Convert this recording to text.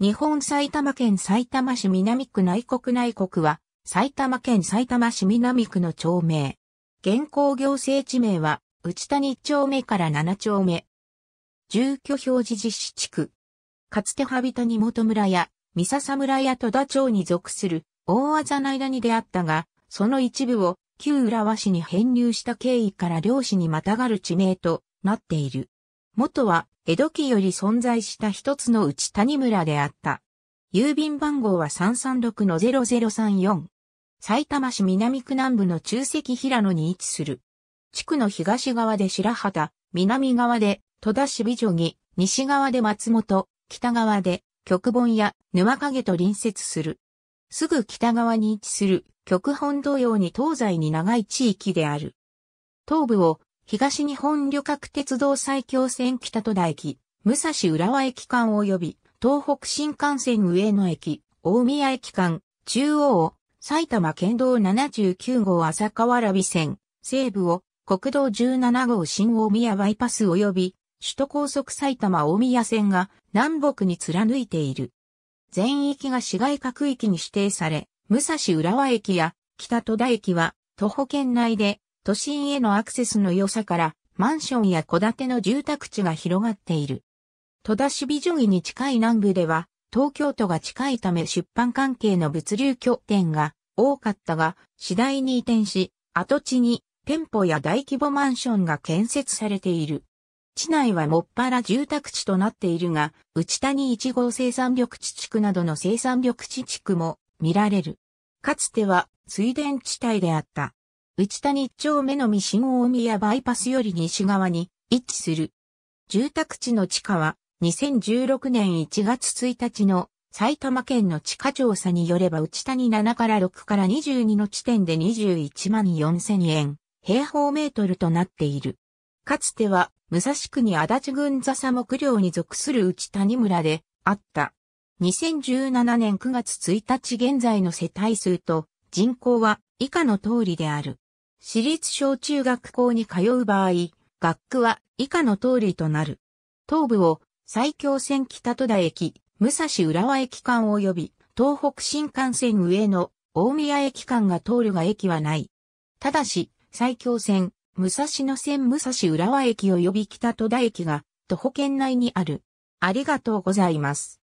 日本埼玉県埼玉市南区内国内国は、埼玉県埼玉市南区の町名。現行行政地名は、内谷丁目から7丁目。住居表示実施地区。かつて羽人に元村や、三笹村や戸田町に属する、大技の間に出会ったが、その一部を、旧浦和市に編入した経緯から漁師にまたがる地名となっている。元は、江戸期より存在した一つのうち谷村であった。郵便番号は336の0034。埼玉市南区南部の中関平野に位置する。地区の東側で白畑、南側で戸田市美女木、西側で松本、北側で極本や沼影と隣接する。すぐ北側に位置する極本同様に東西に長い地域である。東部を東日本旅客鉄道最強線北戸田駅、武蔵浦和駅間及び、東北新幹線上野駅、大宮駅間、中央、埼玉県道79号浅川らび線、西部を、国道17号新大宮バイパス及び、首都高速埼玉大宮線が南北に貫いている。全域が市街各域に指定され、武蔵浦和駅や北戸田駅は徒歩圏内で都心へのアクセスの良さから、マンションや戸建ての住宅地が広がっている。戸田市美女木に近い南部では、東京都が近いため出版関係の物流拠点が多かったが、次第に移転し、跡地に店舗や大規模マンションが建設されている。地内はもっぱら住宅地となっているが、内谷一号生産緑地地区などの生産緑地地区も見られる。かつては水田地帯であった。内田一丁目の新大宮バイパスより西側に位置する。住宅地の地価は2016年1月1日の埼玉県の地価調査によれば内谷7から6から22の地点で21万4千円平方メートルとなっている。かつては武蔵区に足立郡笹木寮に属する内谷村であった。2017年9月1日現在の世帯数と人口は以下の通りである。私立小中学校に通う場合、学区は以下の通りとなる。東部を埼京線北戸田駅、武蔵浦和駅間及び、東北新幹線上の大宮駅間が通るが駅はない。ただし、埼京線、武蔵野線武蔵浦和駅及び北戸田駅が、徒歩圏内にある。ありがとうございます。